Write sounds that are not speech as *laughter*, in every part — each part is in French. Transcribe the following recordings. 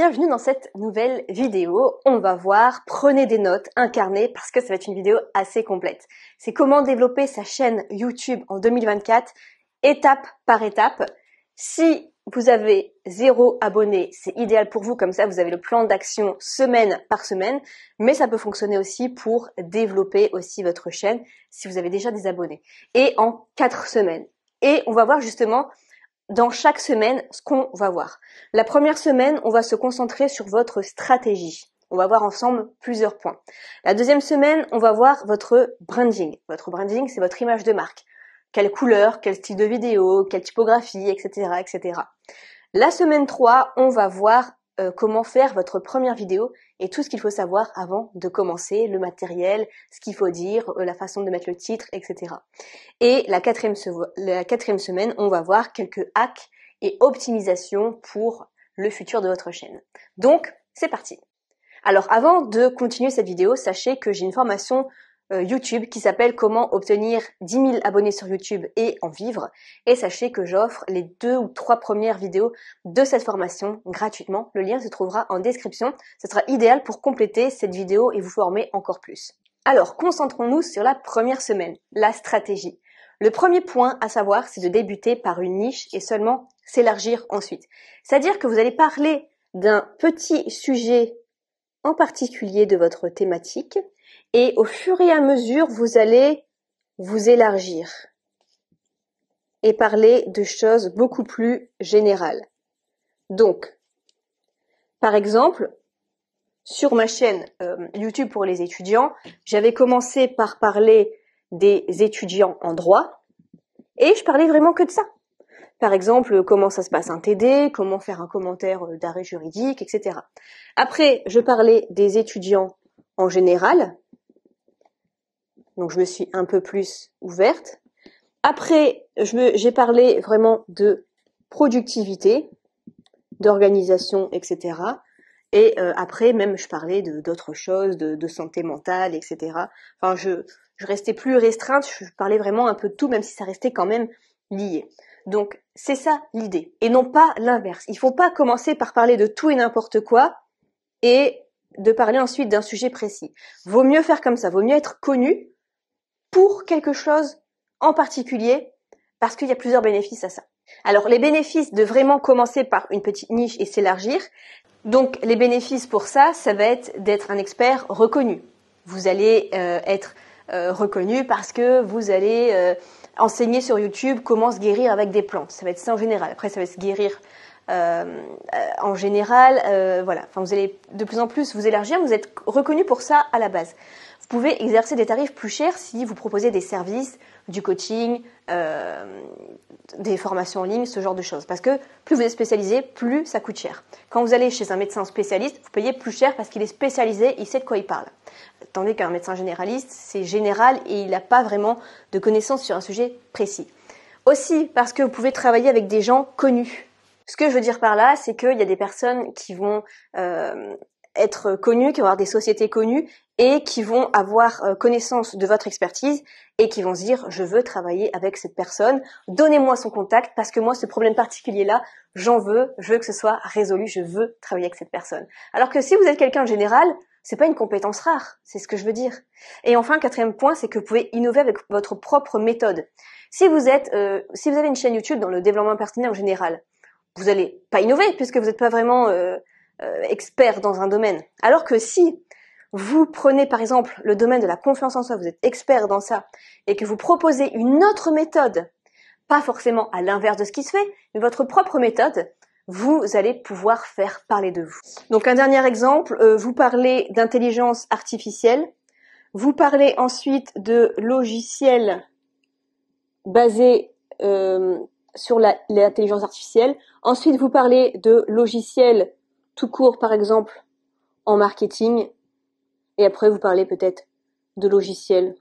bienvenue dans cette nouvelle vidéo. On va voir, prenez des notes incarnez parce que ça va être une vidéo assez complète. C'est comment développer sa chaîne YouTube en 2024, étape par étape. Si vous avez zéro abonné, c'est idéal pour vous, comme ça vous avez le plan d'action semaine par semaine, mais ça peut fonctionner aussi pour développer aussi votre chaîne si vous avez déjà des abonnés. Et en quatre semaines. Et on va voir justement dans chaque semaine ce qu'on va voir. La première semaine, on va se concentrer sur votre stratégie. On va voir ensemble plusieurs points. La deuxième semaine, on va voir votre branding. Votre branding, c'est votre image de marque. Quelle couleur, quel style de vidéo, quelle typographie, etc., etc. La semaine 3, on va voir euh, comment faire votre première vidéo et tout ce qu'il faut savoir avant de commencer, le matériel, ce qu'il faut dire, euh, la façon de mettre le titre, etc. Et la quatrième, la quatrième semaine, on va voir quelques hacks et optimisations pour le futur de votre chaîne. Donc, c'est parti. Alors avant de continuer cette vidéo, sachez que j'ai une formation euh, YouTube qui s'appelle Comment obtenir 10 000 abonnés sur YouTube et en vivre. Et sachez que j'offre les deux ou trois premières vidéos de cette formation gratuitement. Le lien se trouvera en description. Ce sera idéal pour compléter cette vidéo et vous former encore plus. Alors, concentrons-nous sur la première semaine, la stratégie. Le premier point à savoir, c'est de débuter par une niche et seulement s'élargir ensuite. C'est-à-dire que vous allez parler d'un petit sujet en particulier de votre thématique et au fur et à mesure, vous allez vous élargir et parler de choses beaucoup plus générales. Donc, par exemple, sur ma chaîne euh, YouTube pour les étudiants, j'avais commencé par parler des étudiants en droit et je parlais vraiment que de ça. Par exemple, comment ça se passe un TD, comment faire un commentaire euh, d'arrêt juridique, etc. Après, je parlais des étudiants en général, donc je me suis un peu plus ouverte. Après, j'ai parlé vraiment de productivité, d'organisation, etc. Et euh, après, même, je parlais d'autres choses, de, santé mentale, etc. Enfin, je, restais plus restreinte, je parlais vraiment un peu de tout, même si ça restait quand même lié. Donc, c'est ça l'idée, et non pas l'inverse. Il ne faut pas commencer par parler de tout et n'importe quoi, et de parler ensuite d'un sujet précis. Vaut mieux faire comme ça, vaut mieux être connu pour quelque chose en particulier parce qu'il y a plusieurs bénéfices à ça. Alors les bénéfices de vraiment commencer par une petite niche et s'élargir. Donc les bénéfices pour ça, ça va être d'être un expert reconnu. Vous allez euh, être euh, reconnu parce que vous allez euh, enseigner sur YouTube comment se guérir avec des plantes. Ça va être ça en général. Après ça va se guérir euh, en général, euh, voilà. Enfin, vous allez de plus en plus vous élargir. Vous êtes reconnu pour ça à la base. Vous pouvez exercer des tarifs plus chers si vous proposez des services, du coaching, euh, des formations en ligne, ce genre de choses. Parce que plus vous êtes spécialisé, plus ça coûte cher. Quand vous allez chez un médecin spécialiste, vous payez plus cher parce qu'il est spécialisé, il sait de quoi il parle. Tandis qu'un médecin généraliste, c'est général et il n'a pas vraiment de connaissances sur un sujet précis. Aussi parce que vous pouvez travailler avec des gens connus. Ce que je veux dire par là, c'est qu'il y a des personnes qui vont euh, être connues, qui vont avoir des sociétés connues et qui vont avoir euh, connaissance de votre expertise et qui vont se dire je veux travailler avec cette personne, donnez-moi son contact parce que moi ce problème particulier là, j'en veux, je veux que ce soit résolu, je veux travailler avec cette personne. Alors que si vous êtes quelqu'un en général, c'est pas une compétence rare, c'est ce que je veux dire. Et enfin, quatrième point, c'est que vous pouvez innover avec votre propre méthode. Si vous êtes, euh, si vous avez une chaîne YouTube dans le développement personnel en général, vous allez pas innover puisque vous n'êtes pas vraiment euh, euh, expert dans un domaine. Alors que si vous prenez par exemple le domaine de la confiance en soi, vous êtes expert dans ça, et que vous proposez une autre méthode, pas forcément à l'inverse de ce qui se fait, mais votre propre méthode, vous allez pouvoir faire parler de vous. Donc un dernier exemple, euh, vous parlez d'intelligence artificielle, vous parlez ensuite de logiciels basés euh, sur l'intelligence artificielle. Ensuite, vous parlez de logiciels tout court, par exemple, en marketing. Et après, vous parlez peut-être de logiciels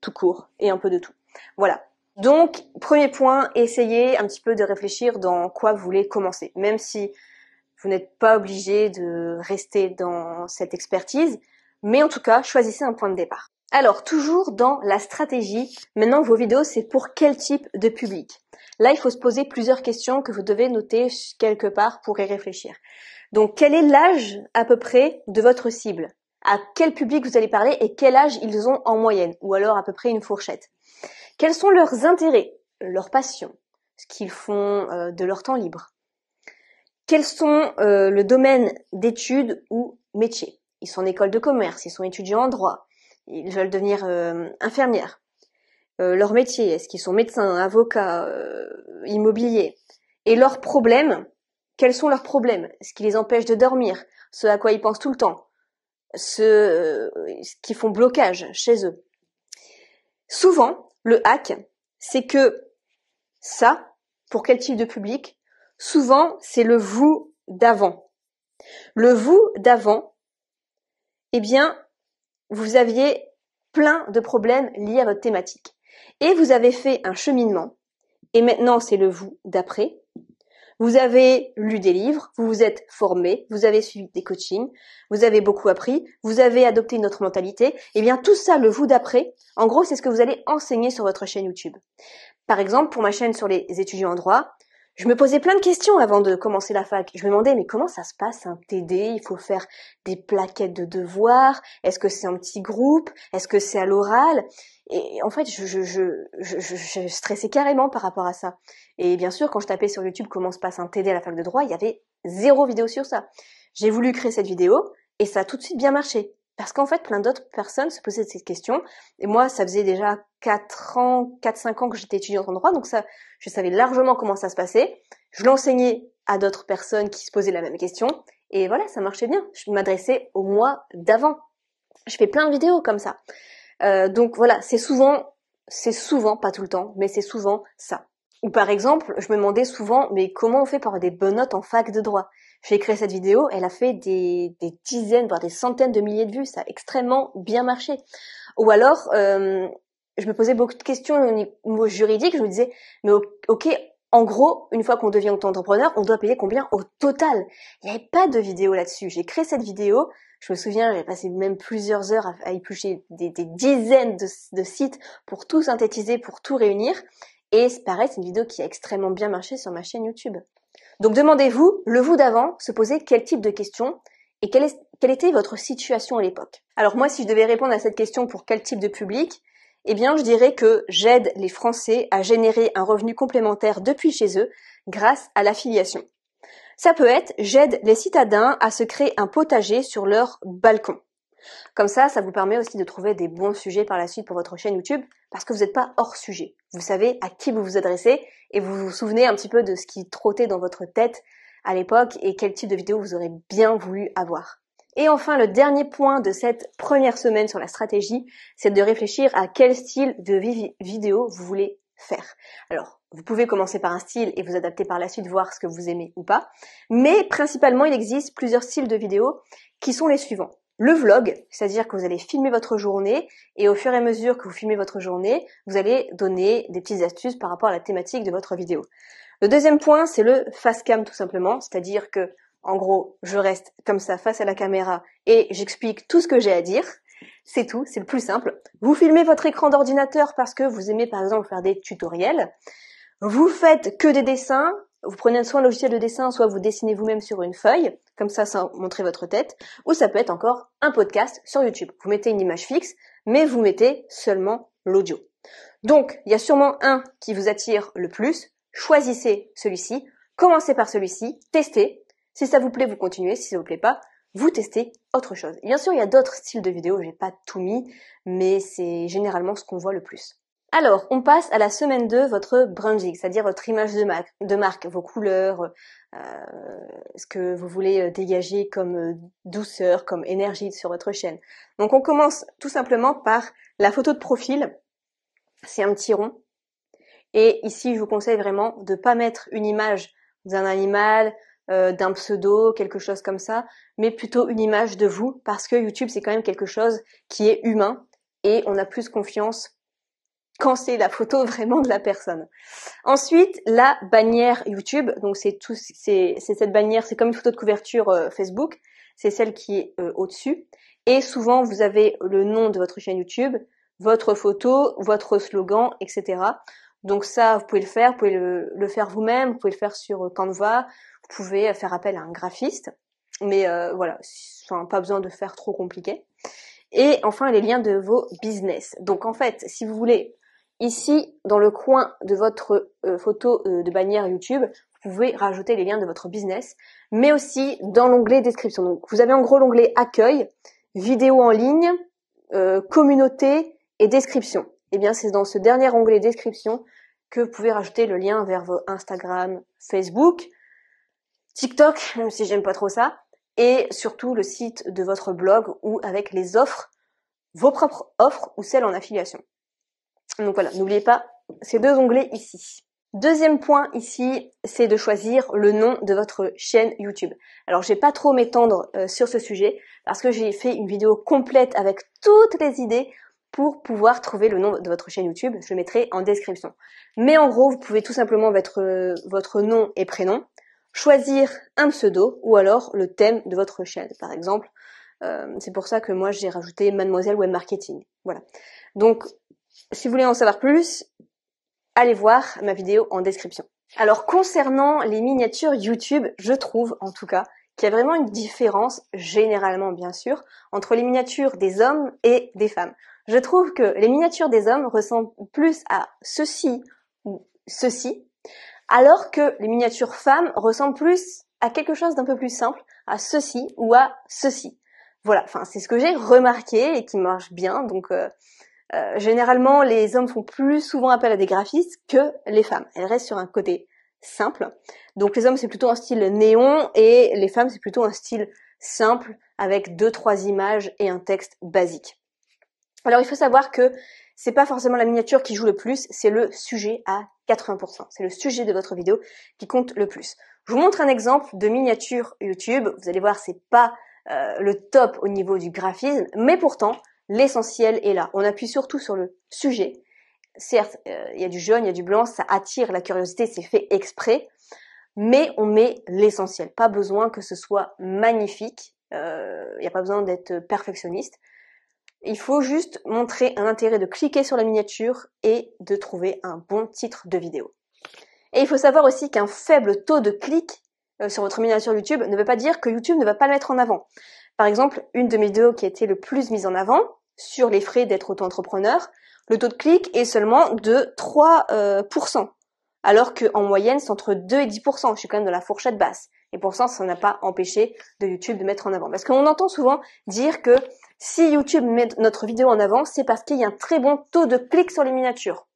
tout court et un peu de tout. Voilà. Donc, premier point, essayez un petit peu de réfléchir dans quoi vous voulez commencer. Même si vous n'êtes pas obligé de rester dans cette expertise, mais en tout cas, choisissez un point de départ. Alors, toujours dans la stratégie, maintenant vos vidéos, c'est pour quel type de public Là, il faut se poser plusieurs questions que vous devez noter quelque part pour y réfléchir. Donc, quel est l'âge à peu près de votre cible À quel public vous allez parler et quel âge ils ont en moyenne Ou alors à peu près une fourchette. Quels sont leurs intérêts, leurs passions, ce qu'ils font euh, de leur temps libre Quels sont euh, le domaine d'études ou métiers Ils sont en école de commerce, ils sont étudiants en droit, ils veulent devenir euh, infirmières. Euh, leur métier, est-ce qu'ils sont médecins, avocats, euh, immobiliers, et leurs problèmes, quels sont leurs problèmes, ce qui les empêche de dormir, ce à quoi ils pensent tout le temps, ce, euh, ce qui font blocage chez eux. Souvent, le hack, c'est que ça, pour quel type de public Souvent, c'est le vous d'avant. Le vous d'avant, eh bien, vous aviez plein de problèmes liés à votre thématique et vous avez fait un cheminement, et maintenant c'est le vous d'après. Vous avez lu des livres, vous vous êtes formé, vous avez suivi des coachings, vous avez beaucoup appris, vous avez adopté une autre mentalité. Et eh bien tout ça, le vous d'après, en gros, c'est ce que vous allez enseigner sur votre chaîne YouTube. Par exemple, pour ma chaîne sur les étudiants en droit, je me posais plein de questions avant de commencer la fac. Je me demandais, mais comment ça se passe un TD Il faut faire des plaquettes de devoirs Est-ce que c'est un petit groupe Est-ce que c'est à l'oral Et en fait, je, stressais carrément par rapport à ça. Et bien sûr, quand je tapais sur YouTube comment se passe un TD à la fac de droit, il y avait zéro vidéo sur ça. J'ai voulu créer cette vidéo et ça a tout de suite bien marché. Parce qu'en fait, plein d'autres personnes se posaient cette question. Et moi, ça faisait déjà 4 ans, 4-5 ans que j'étais étudiante en droit, donc ça, je savais largement comment ça se passait. Je l'enseignais à d'autres personnes qui se posaient la même question. Et voilà, ça marchait bien. Je m'adressais au mois d'avant. Je fais plein de vidéos comme ça. Euh, donc voilà, c'est souvent, c'est souvent, pas tout le temps, mais c'est souvent ça. Ou par exemple, je me demandais souvent, mais comment on fait pour avoir des bonnes notes en fac de droit j'ai créé cette vidéo, elle a fait des, dizaines, voire des centaines de milliers de vues, ça a extrêmement bien marché. Ou alors, euh, je me posais beaucoup de questions au niveau juridique, je me disais, mais ok, en gros, une fois qu'on devient entrepreneur, on doit payer combien au total Il n'y avait pas de vidéo là-dessus. J'ai créé cette vidéo. Je me souviens, j'ai passé même plusieurs heures à, éplucher des, dizaines de, de, sites pour tout synthétiser, pour tout réunir. Et c'est pareil, c'est une vidéo qui a extrêmement bien marché sur ma chaîne YouTube. Donc demandez-vous, le vous d'avant, se poser quel type de question et quelle, quelle était votre situation à l'époque. Alors moi, si je devais répondre à cette question pour quel type de public, eh bien, je dirais que j'aide les Français à générer un revenu complémentaire depuis chez eux grâce à l'affiliation. Ça peut être j'aide les citadins à se créer un potager sur leur balcon. Comme ça, ça vous permet aussi de trouver des bons sujets par la suite pour votre chaîne YouTube parce que vous n'êtes pas hors sujet. Vous savez à qui vous vous adressez et vous vous souvenez un petit peu de ce qui trottait dans votre tête à l'époque et quel type de vidéo vous aurez bien voulu avoir. Et enfin, le dernier point de cette première semaine sur la stratégie, c'est de réfléchir à quel style de vidéo vous voulez faire. Alors, vous pouvez commencer par un style et vous adapter par la suite, voir ce que vous aimez ou pas. Mais principalement, il existe plusieurs styles de vidéos qui sont les suivants le vlog, c'est-à-dire que vous allez filmer votre journée et au fur et à mesure que vous filmez votre journée, vous allez donner des petites astuces par rapport à la thématique de votre vidéo. Le deuxième point, c'est le face cam tout simplement, c'est-à-dire que en gros, je reste comme ça face à la caméra et j'explique tout ce que j'ai à dire. C'est tout, c'est le plus simple. Vous filmez votre écran d'ordinateur parce que vous aimez par exemple faire des tutoriels. Vous faites que des dessins, vous prenez soit un logiciel de dessin, soit vous dessinez vous-même sur une feuille, comme ça sans montrer votre tête, ou ça peut être encore un podcast sur YouTube. Vous mettez une image fixe, mais vous mettez seulement l'audio. Donc, il y a sûrement un qui vous attire le plus. Choisissez celui-ci, commencez par celui-ci, testez. Si ça vous plaît, vous continuez. Si ça vous plaît pas, vous testez autre chose. Bien sûr, il y a d'autres styles de vidéos, j'ai pas tout mis, mais c'est généralement ce qu'on voit le plus. Alors, on passe à la semaine 2, votre branding, c'est-à-dire votre image de marque, vos couleurs, euh, ce que vous voulez euh, dégager comme euh, douceur, comme énergie sur votre chaîne. Donc, on commence tout simplement par la photo de profil. C'est un petit rond. Et ici, je vous conseille vraiment de ne pas mettre une image d'un animal, d'un pseudo, quelque chose comme ça, mais plutôt une image de vous, parce que YouTube, c'est quand même quelque chose qui est humain et on a plus confiance quand c'est la photo *laughs* vraiment de la personne. Ensuite, la bannière YouTube. Donc c'est tout, c'est, cette bannière, c'est comme une photo de couverture euh, Facebook. C'est celle qui est euh, au-dessus. Et souvent, vous avez le nom de votre chaîne YouTube, votre photo, votre slogan, etc. Donc ça, vous pouvez le faire, vous pouvez le, faire vous-même, vous pouvez le faire sur euh, Canva, vous pouvez faire appel à un graphiste. Mais voilà, enfin, pas besoin de faire trop compliqué. Et enfin, les liens de vos business. Donc en fait, si vous voulez Ici, dans le coin de votre euh, photo euh, de bannière YouTube, vous pouvez rajouter les liens de votre business, mais aussi dans l'onglet description. Donc, vous avez en gros l'onglet accueil, vidéo en ligne, euh, communauté et description. Et eh bien, c'est dans ce dernier onglet description que vous pouvez rajouter le lien vers vos Instagram, Facebook, TikTok, même si j'aime pas trop ça, et surtout le site de votre blog ou avec les offres, vos propres offres ou celles en affiliation. Donc voilà, n'oubliez pas ces deux onglets ici. Deuxième point ici, c'est de choisir le nom de votre chaîne YouTube. Alors, je vais pas trop m'étendre euh, sur ce sujet parce que j'ai fait une vidéo complète avec toutes les idées pour pouvoir trouver le nom de votre chaîne YouTube. Je le mettrai en description. Mais en gros, vous pouvez tout simplement mettre euh, votre nom et prénom, choisir un pseudo ou alors le thème de votre chaîne. Par exemple, euh, c'est pour ça que moi j'ai rajouté Mademoiselle Web Marketing. Voilà. Donc si vous voulez en savoir plus, allez voir ma vidéo en description. Alors concernant les miniatures YouTube, je trouve en tout cas qu'il y a vraiment une différence, généralement bien sûr, entre les miniatures des hommes et des femmes. Je trouve que les miniatures des hommes ressemblent plus à ceci ou ceci, alors que les miniatures femmes ressemblent plus à quelque chose d'un peu plus simple, à ceci ou à ceci. Voilà, enfin c'est ce que j'ai remarqué et qui marche bien, donc euh, euh, généralement, les hommes font plus souvent appel à des graphistes que les femmes. Elles restent sur un côté simple. Donc les hommes, c'est plutôt un style néon et les femmes, c'est plutôt un style simple avec deux, trois images et un texte basique. Alors il faut savoir que c'est pas forcément la miniature qui joue le plus, c'est le sujet à 80%. C'est le sujet de votre vidéo qui compte le plus. Je vous montre un exemple de miniature YouTube. Vous allez voir, c'est pas euh, le top au niveau du graphisme, mais pourtant, l'essentiel est là. On appuie surtout sur le sujet. Certes, euh, il y a du jaune, il y a du blanc, ça attire la curiosité, c'est fait exprès, mais on met l'essentiel. Pas besoin que ce soit magnifique, euh, il n'y a pas besoin d'être perfectionniste. Il faut juste montrer un intérêt de cliquer sur la miniature et de trouver un bon titre de vidéo. Et il faut savoir aussi qu'un faible taux de clics euh, sur votre miniature YouTube ne veut pas dire que YouTube ne va pas le mettre en avant. Par exemple, une de mes vidéos qui a été le plus mise en avant, sur les frais d'être auto-entrepreneur, le taux de clic est seulement de 3%, euh, alors qu'en moyenne, c'est entre 2 et 10%. Je suis quand même dans la fourchette basse. Et pour ça, ça n'a pas empêché de YouTube de mettre en avant. Parce qu'on entend souvent dire que si YouTube met notre vidéo en avant, c'est parce qu'il y a un très bon taux de clics sur les miniatures,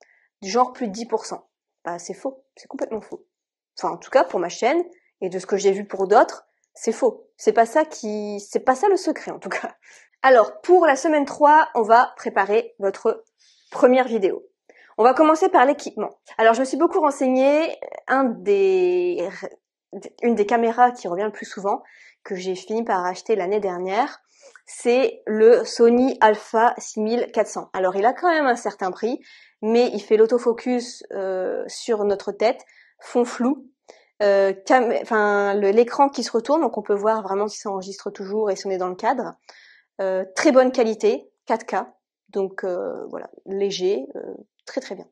du genre plus de 10%. Bah, c'est faux, c'est complètement faux. Enfin, en tout cas, pour ma chaîne, et de ce que j'ai vu pour d'autres, c'est faux. C'est pas ça qui, c'est pas ça le secret, en tout cas. Alors, pour la semaine 3, on va préparer votre première vidéo. On va commencer par l'équipement. Alors, je me suis beaucoup renseignée. Une des caméras qui revient le plus souvent, que j'ai fini par acheter l'année dernière, c'est le Sony Alpha 6400. Alors, il a quand même un certain prix, mais il fait l'autofocus euh, sur notre tête, fond flou, euh, l'écran qui se retourne, donc on peut voir vraiment si ça enregistre toujours et si on est dans le cadre. Euh, très bonne qualité, 4K, donc euh, voilà, léger, euh, très très bien.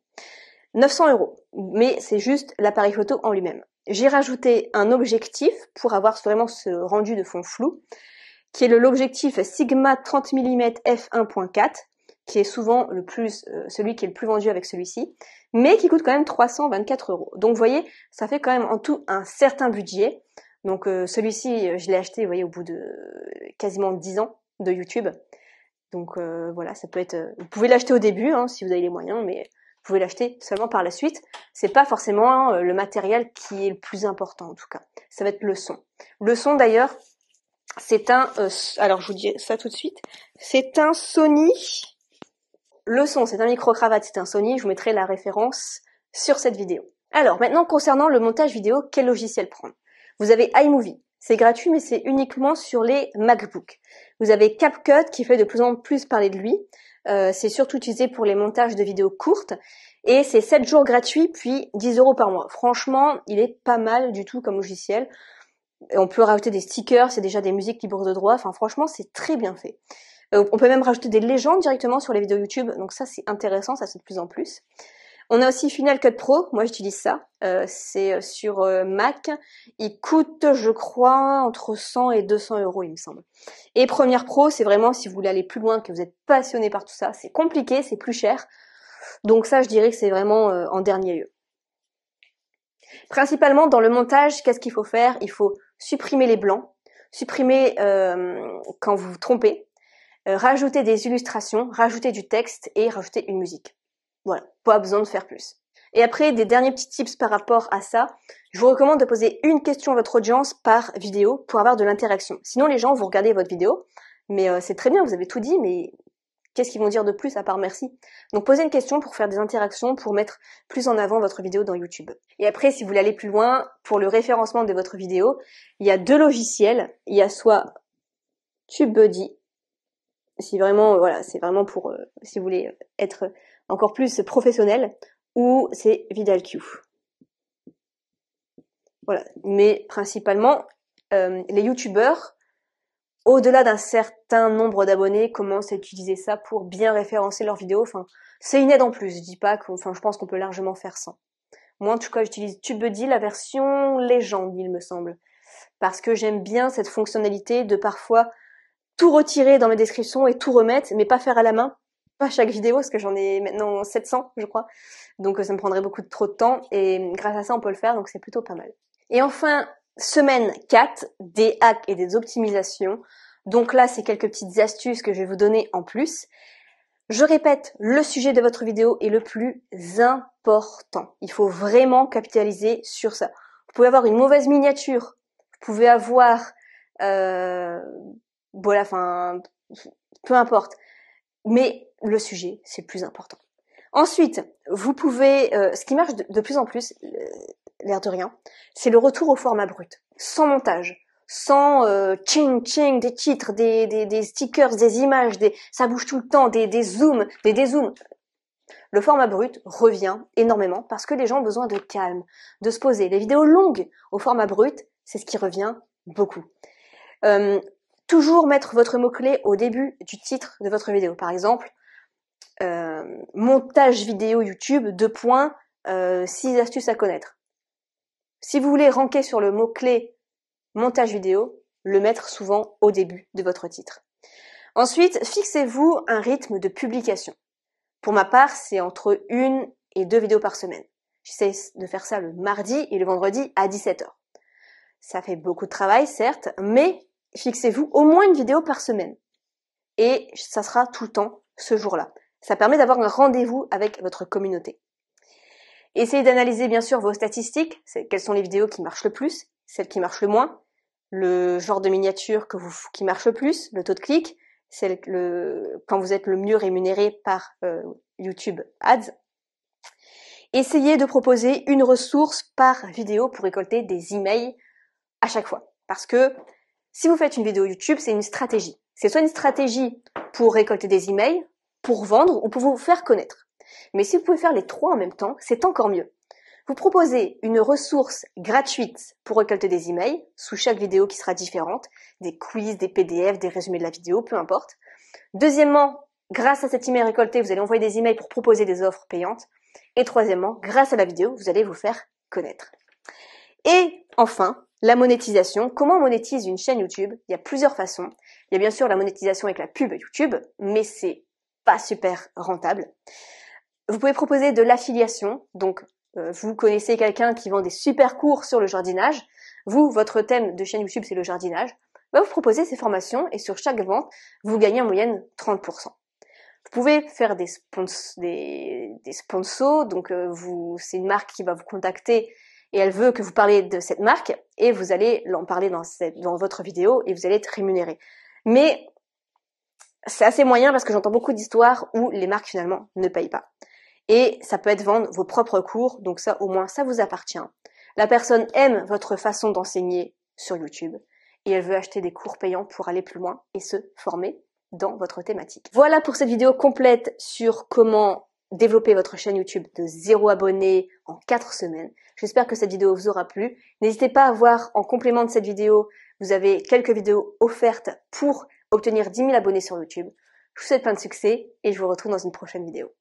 900 euros, mais c'est juste l'appareil photo en lui-même. J'ai rajouté un objectif pour avoir vraiment ce rendu de fond flou, qui est l'objectif Sigma 30 mm f1.4, qui est souvent le plus, celui qui est le plus vendu avec celui-ci, mais qui coûte quand même 324 euros. Donc vous voyez, ça fait quand même en tout un certain budget. Donc celui-ci, je l'ai acheté, voyez, au bout de quasiment 10 ans de YouTube. Donc euh, voilà, ça peut être. Euh, vous pouvez l'acheter au début hein, si vous avez les moyens, mais vous pouvez l'acheter seulement par la suite. C'est pas forcément euh, le matériel qui est le plus important en tout cas. Ça va être le son. Le son d'ailleurs, c'est un. alors je vous dis ça tout de suite. C'est un Sony. Le son, c'est un micro cravate, c'est un Sony. Je vous mettrai la référence sur cette vidéo. Alors maintenant concernant le montage vidéo, quel logiciel prendre Vous avez iMovie. C'est gratuit, mais c'est uniquement sur les MacBooks. Vous avez CapCut qui fait de plus en plus parler de lui. Euh, c'est surtout utilisé pour les montages de vidéos courtes. Et c'est 7 jours gratuits, puis 10 euros par mois. Franchement, il est pas mal du tout comme logiciel. on peut rajouter des stickers, c'est déjà des musiques libres de droit. Enfin, franchement, c'est très bien fait. Euh, on peut même rajouter des légendes directement sur les vidéos YouTube. Donc ça, c'est intéressant, ça c'est de plus en plus. On a aussi Final Cut Pro, moi j'utilise ça, euh, c'est euh, sur euh, Mac. Il coûte, je crois, entre 100 et 200 euros, il me semble. Et Premiere Pro, c'est vraiment si vous voulez aller plus loin, que vous êtes passionné par tout ça, c'est compliqué, c'est plus cher. Donc ça, je dirais que c'est vraiment en dernier lieu. Principalement dans le montage, qu'est-ce qu'il faut faire Il faut supprimer les blancs, supprimer quand vous vous trompez, rajouter des illustrations, rajouter du texte et rajouter une musique. Voilà, pas besoin de faire plus. Et après, des derniers petits tips par rapport à ça, je vous recommande de poser une question à votre audience par vidéo pour avoir de l'interaction. Sinon, les gens vont regarder votre vidéo, mais euh, c'est très bien, vous avez tout dit, mais qu'est-ce qu'ils vont dire de plus à part merci Donc posez une question pour faire des interactions, pour mettre plus en avant votre vidéo dans YouTube. Et après, si vous voulez aller plus loin, pour le référencement de votre vidéo, il y a deux logiciels. Il y a soit TubeBuddy, si vraiment, euh, voilà, c'est vraiment pour, euh, si vous voulez être encore plus professionnel, ou c'est VidalQ. Voilà. Mais principalement, euh, les youtubeurs, au-delà d'un certain nombre d'abonnés, commencent à utiliser ça pour bien référencer leurs vidéos. Enfin, c'est une aide en plus. Je dis pas que, enfin, je pense qu'on peut largement faire sans. Moi, en tout cas, j'utilise TubeBuddy, la version légende, il me semble. Parce que j'aime bien cette fonctionnalité de parfois tout retirer dans mes descriptions et tout remettre, mais pas faire à la main à chaque vidéo parce que j'en ai maintenant 700 je crois donc euh, ça me prendrait beaucoup trop de temps et grâce à ça on peut le faire donc c'est plutôt pas mal et enfin semaine 4 des hacks et des optimisations donc là c'est quelques petites astuces que je vais vous donner en plus je répète, le sujet de votre vidéo est le plus important. Il faut vraiment capitaliser sur ça. Vous pouvez avoir une mauvaise miniature, vous pouvez avoir, euh, voilà, enfin, peu importe mais le sujet, c'est plus important. Ensuite, vous pouvez, euh, ce qui marche de, plus en plus, euh, l'air de rien, c'est le retour au format brut, sans montage, sans euh, ching ching des titres, des, stickers, des images, des, ça bouge tout le temps, des, des zooms, des dézooms. Le format brut revient énormément parce que les gens ont besoin de calme, de se poser. Les vidéos longues au format brut, c'est ce qui revient beaucoup. Euh, Toujours mettre votre mot-clé au début du titre de votre vidéo. Par exemple, euh, montage vidéo YouTube, deux points, euh, six astuces à connaître. Si vous voulez ranker sur le mot-clé montage vidéo, le mettre souvent au début de votre titre. Ensuite, fixez-vous un rythme de publication. Pour ma part, c'est entre une et deux vidéos par semaine. J'essaie de faire ça le mardi et le vendredi à 17h. Ça fait beaucoup de travail, certes, mais fixez-vous au moins une vidéo par semaine. Et ça sera tout le temps ce jour-là. Ça permet d'avoir un rendez-vous avec votre communauté. Essayez d'analyser bien sûr vos statistiques, quelles sont les vidéos qui marchent le plus, celles qui marchent le moins, le genre de miniature qui marche le plus, le taux de clic, celle, quand vous êtes le mieux rémunéré par euh, YouTube Ads. Essayez de proposer une ressource par vidéo pour récolter des emails à chaque fois. Parce que si vous faites une vidéo YouTube, c'est une stratégie. C'est soit une stratégie pour récolter des emails, pour vendre ou pour vous faire connaître. Mais si vous pouvez faire les trois en même temps, c'est encore mieux. Vous proposez une ressource gratuite pour récolter des emails, sous chaque vidéo qui sera différente, des quiz, des PDF, des résumés de la vidéo, peu importe. Deuxièmement, grâce à cet email récolté, vous allez envoyer des emails pour proposer des offres payantes. Et troisièmement, grâce à la vidéo, vous allez vous faire connaître. Et enfin, la monétisation, comment on monétise une chaîne YouTube Il y a plusieurs façons. Il y a bien sûr la monétisation avec la pub YouTube, mais c'est pas super rentable. Vous pouvez proposer de l'affiliation, donc euh, vous connaissez quelqu'un qui vend des super cours sur le jardinage, vous, votre thème de chaîne YouTube c'est le jardinage, bah, vous proposez ces formations et sur chaque vente, vous gagnez en moyenne 30%. Vous pouvez faire des, des, sponsors, donc euh, vous, c'est une marque qui va vous contacter et elle veut que vous parliez de cette marque et vous allez l'en parler dans, dans votre vidéo et vous allez être rémunéré. Mais c'est assez moyen parce que j'entends beaucoup d'histoires où les marques finalement ne payent pas. Et ça peut être vendre vos propres cours, donc ça au moins ça vous appartient. La personne aime votre façon d'enseigner sur YouTube et elle veut acheter des cours payants pour aller plus loin et se former dans votre thématique. Voilà pour cette vidéo complète sur comment développer votre chaîne YouTube de zéro abonnés en 4 semaines. J'espère que cette vidéo vous aura plu. N'hésitez pas à voir en complément de cette vidéo, vous avez quelques vidéos offertes pour obtenir 10 000 abonnés sur YouTube. Je vous souhaite plein de succès et je vous retrouve dans une prochaine vidéo.